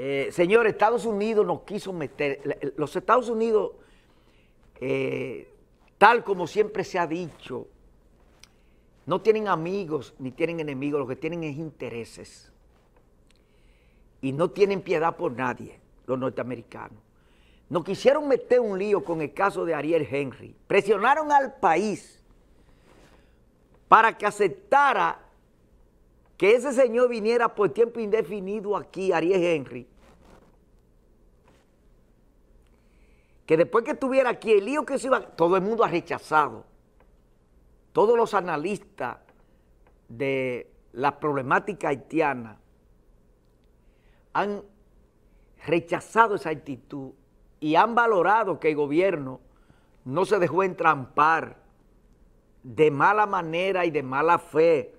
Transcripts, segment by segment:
Eh, señor, Estados Unidos nos quiso meter, los Estados Unidos, eh, tal como siempre se ha dicho, no tienen amigos ni tienen enemigos, lo que tienen es intereses. Y no tienen piedad por nadie, los norteamericanos. Nos quisieron meter un lío con el caso de Ariel Henry. Presionaron al país para que aceptara que ese señor viniera por tiempo indefinido aquí, Ariel Henry, que después que estuviera aquí, el lío que se iba, todo el mundo ha rechazado, todos los analistas de la problemática haitiana han rechazado esa actitud y han valorado que el gobierno no se dejó entrampar de mala manera y de mala fe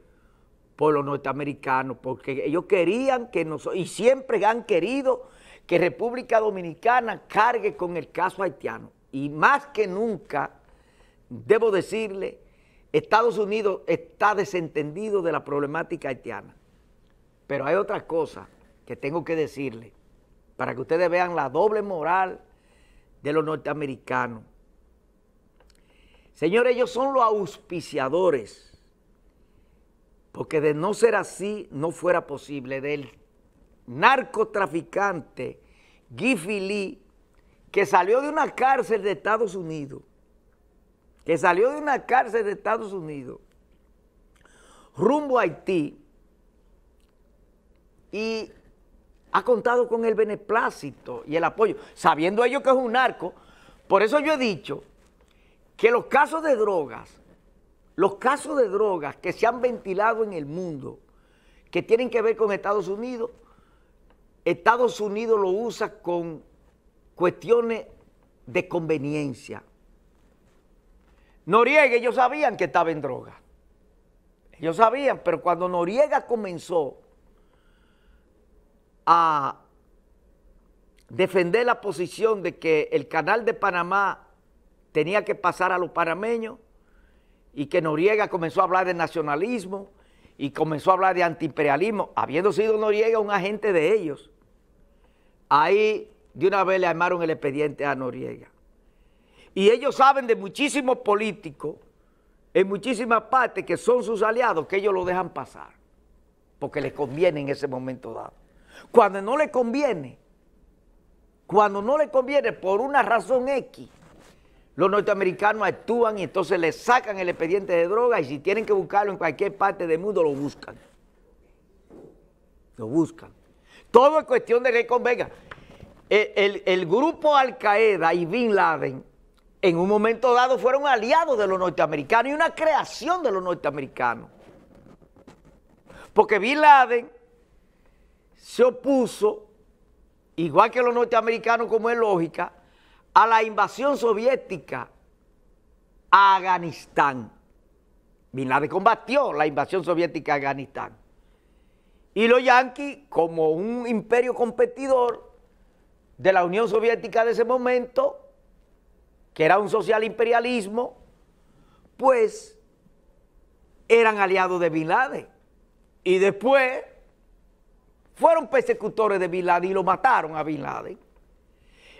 los norteamericanos, porque ellos querían que nosotros, y siempre han querido que República Dominicana cargue con el caso haitiano. Y más que nunca, debo decirle, Estados Unidos está desentendido de la problemática haitiana. Pero hay otra cosa que tengo que decirle, para que ustedes vean la doble moral de los norteamericanos. Señores, ellos son los auspiciadores porque de no ser así no fuera posible del narcotraficante Giffy Lee, que salió de una cárcel de Estados Unidos, que salió de una cárcel de Estados Unidos, rumbo a Haití, y ha contado con el beneplácito y el apoyo, sabiendo ellos que es un narco. Por eso yo he dicho que los casos de drogas los casos de drogas que se han ventilado en el mundo, que tienen que ver con Estados Unidos, Estados Unidos lo usa con cuestiones de conveniencia. Noriega, ellos sabían que estaba en droga. Ellos sabían, pero cuando Noriega comenzó a defender la posición de que el canal de Panamá tenía que pasar a los panameños, y que Noriega comenzó a hablar de nacionalismo y comenzó a hablar de antiimperialismo, habiendo sido Noriega un agente de ellos. Ahí de una vez le armaron el expediente a Noriega. Y ellos saben de muchísimos políticos, en muchísimas partes, que son sus aliados, que ellos lo dejan pasar, porque les conviene en ese momento dado. Cuando no les conviene, cuando no les conviene por una razón X, los norteamericanos actúan y entonces les sacan el expediente de droga y si tienen que buscarlo en cualquier parte del mundo, lo buscan. Lo buscan. Todo es cuestión de que convenga. El, el, grupo Al-Qaeda y Bin Laden en un momento dado fueron aliados de los norteamericanos y una creación de los norteamericanos. Porque Bin Laden se opuso, igual que los norteamericanos como es lógica, a la invasión soviética a Afganistán. Bin Laden combatió la invasión soviética a Afganistán. Y los yanquis, como un imperio competidor de la Unión Soviética de ese momento, que era un social imperialismo, pues eran aliados de Bin Laden. Y después fueron persecutores de Bin Laden y lo mataron a Bin Laden.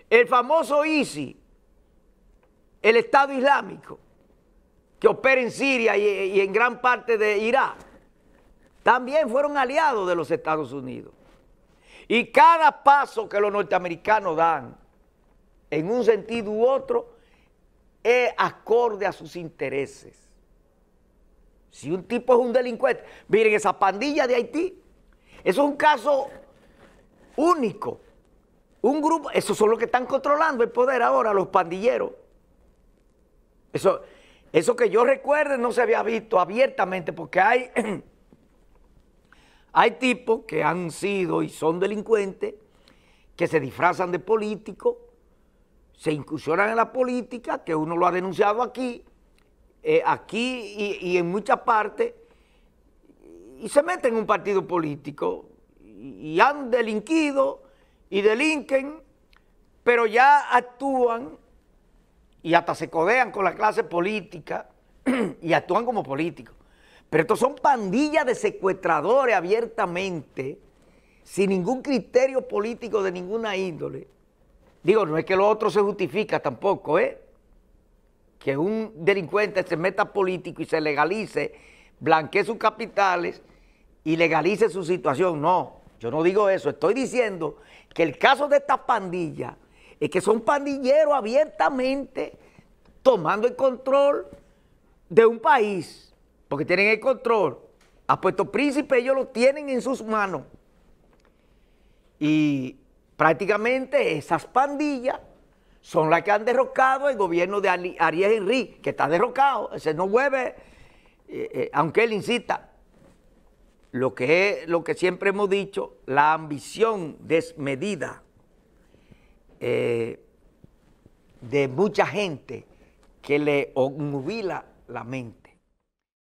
El famoso ISIS, el Estado Islámico, que opera en Siria y, en gran parte de Irak, también fueron aliados de los Estados Unidos. Y cada paso que los norteamericanos dan, en un sentido u otro, es acorde a sus intereses. Si un tipo es un delincuente, miren esa pandilla de Haití, eso es un caso único. Un grupo, esos son los que están controlando el poder ahora, los pandilleros. Eso, eso que yo recuerde no se había visto abiertamente porque hay, hay tipos que han sido y son delincuentes, que se disfrazan de políticos, se incursionan en la política, que uno lo ha denunciado aquí, eh, aquí y, en muchas partes, y se meten en un partido político y han delinquido y delinquen, pero ya actúan y hasta se codean con la clase política y actúan como políticos. Pero estos son pandillas de secuestradores abiertamente, sin ningún criterio político de ninguna índole. Digo, no es que lo otro se justifica tampoco, ¿eh? Que un delincuente se meta político y se legalice, blanquee sus capitales y legalice su situación. No, yo no digo eso. Estoy diciendo que el caso de estas pandillas es que son pandilleros abiertamente tomando el control de un país, porque tienen el control. A Puerto Príncipe ellos lo tienen en sus manos. Y prácticamente esas pandillas son las que han derrocado el gobierno de Ariel Henry, que está derrocado, ese no mueve, eh, eh, aunque él incita lo que lo que siempre hemos dicho, la ambición desmedida eh, de mucha gente que le obnubila la mente.